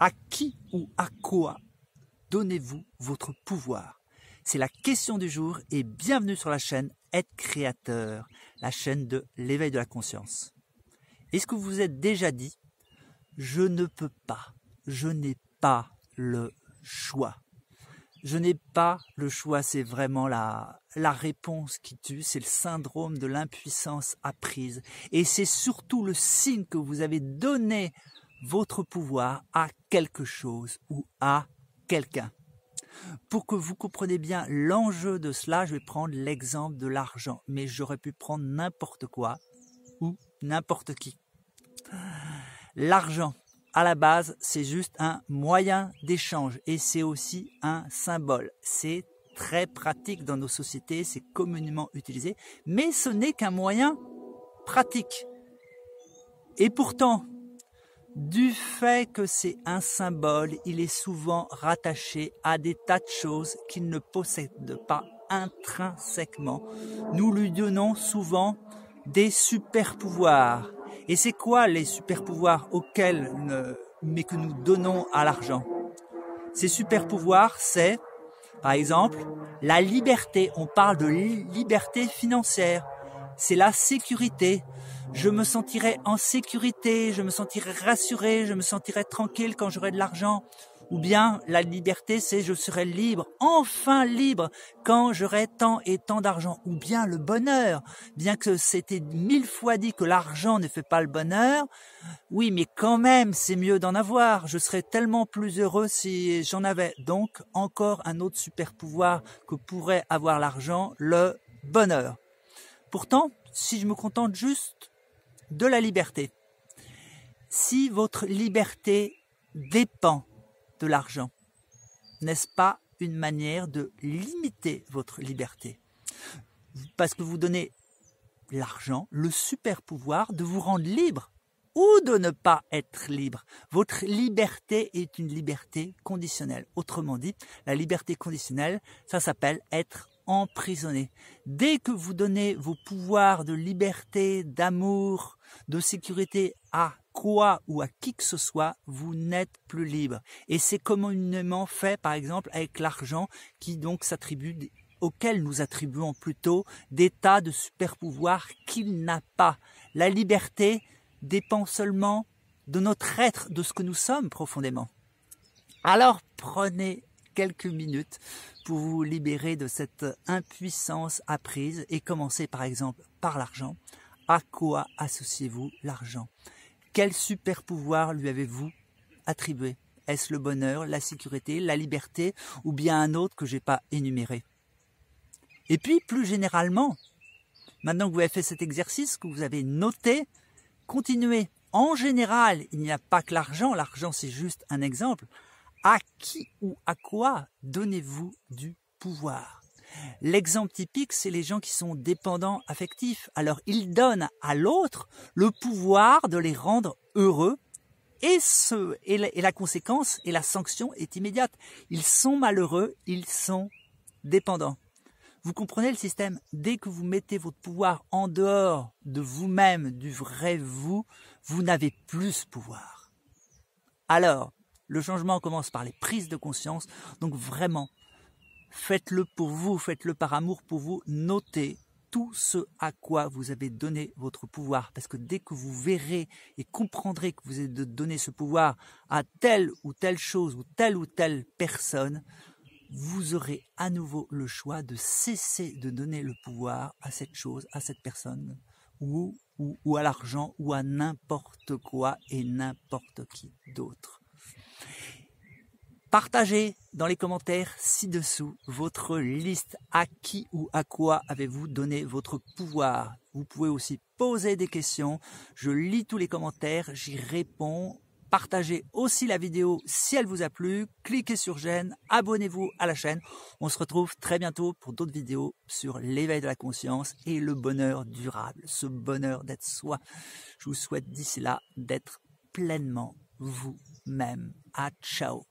À qui ou à quoi donnez-vous votre pouvoir C'est la question du jour et bienvenue sur la chaîne Être créateur, la chaîne de l'éveil de la conscience. Est-ce que vous vous êtes déjà dit je ne peux pas, je n'ai pas le choix Je n'ai pas le choix, c'est vraiment la, la réponse qui tue, c'est le syndrome de l'impuissance apprise et c'est surtout le signe que vous avez donné votre pouvoir à quelque chose ou à quelqu'un. Pour que vous compreniez bien l'enjeu de cela, je vais prendre l'exemple de l'argent, mais j'aurais pu prendre n'importe quoi ou n'importe qui. L'argent, à la base, c'est juste un moyen d'échange et c'est aussi un symbole. C'est très pratique dans nos sociétés, c'est communément utilisé, mais ce n'est qu'un moyen pratique. Et pourtant, du fait que c'est un symbole, il est souvent rattaché à des tas de choses qu'il ne possède pas intrinsèquement. Nous lui donnons souvent des super pouvoirs. Et c'est quoi les super pouvoirs auxquels mais que nous donnons à l'argent Ces super pouvoirs, c'est par exemple la liberté. On parle de liberté financière. C'est la sécurité je me sentirais en sécurité, je me sentirais rassuré, je me sentirais tranquille quand j'aurai de l'argent. Ou bien la liberté, c'est je serais libre, enfin libre, quand j'aurai tant et tant d'argent. Ou bien le bonheur, bien que c'était mille fois dit que l'argent ne fait pas le bonheur, oui, mais quand même, c'est mieux d'en avoir. Je serais tellement plus heureux si j'en avais. Donc, encore un autre super pouvoir que pourrait avoir l'argent, le bonheur. Pourtant, si je me contente juste de la liberté. Si votre liberté dépend de l'argent, n'est-ce pas une manière de limiter votre liberté Parce que vous donnez l'argent, le super pouvoir de vous rendre libre ou de ne pas être libre. Votre liberté est une liberté conditionnelle. Autrement dit, la liberté conditionnelle, ça s'appelle être emprisonné. Dès que vous donnez vos pouvoirs de liberté, d'amour, de sécurité à quoi ou à qui que ce soit, vous n'êtes plus libre. Et c'est communément fait, par exemple, avec l'argent qui donc s'attribue auquel nous attribuons plutôt des tas de super-pouvoirs qu'il n'a pas. La liberté dépend seulement de notre être, de ce que nous sommes profondément. Alors prenez quelques minutes pour vous libérer de cette impuissance apprise et commencer par exemple par l'argent. À quoi associez-vous l'argent Quel super pouvoir lui avez-vous attribué Est-ce le bonheur, la sécurité, la liberté ou bien un autre que je n'ai pas énuméré Et puis plus généralement, maintenant que vous avez fait cet exercice, que vous avez noté, continuez. En général, il n'y a pas que l'argent, l'argent c'est juste un exemple. À qui ou à quoi donnez-vous du pouvoir L'exemple typique, c'est les gens qui sont dépendants affectifs. Alors ils donnent à l'autre le pouvoir de les rendre heureux et, ce, et, la, conséquence et la sanction est immédiate. Ils sont malheureux, ils sont dépendants. Vous comprenez le système Dès que vous mettez votre pouvoir en dehors de vous-même, du vrai vous, vous n'avez plus ce pouvoir. Alors, le changement commence par les prises de conscience. Donc vraiment, faites-le pour vous, faites-le par amour pour vous. Notez tout ce à quoi vous avez donné votre pouvoir. Parce que dès que vous verrez et comprendrez que vous avez donné ce pouvoir à telle ou telle chose ou telle ou telle personne, vous aurez à nouveau le choix de cesser de donner le pouvoir à cette chose, à cette personne, ou, ou, ou à l'argent, ou à n'importe quoi et n'importe qui d'autre. Partagez dans les commentaires ci-dessous votre liste. À qui ou à quoi avez-vous donné votre pouvoir Vous pouvez aussi poser des questions. Je lis tous les commentaires, j'y réponds. Partagez aussi la vidéo si elle vous a plu. Cliquez sur j'aime, abonnez-vous à la chaîne. On se retrouve très bientôt pour d'autres vidéos sur l'éveil de la conscience et le bonheur durable, ce bonheur d'être soi. Je vous souhaite d'ici là d'être pleinement vous-même. À ciao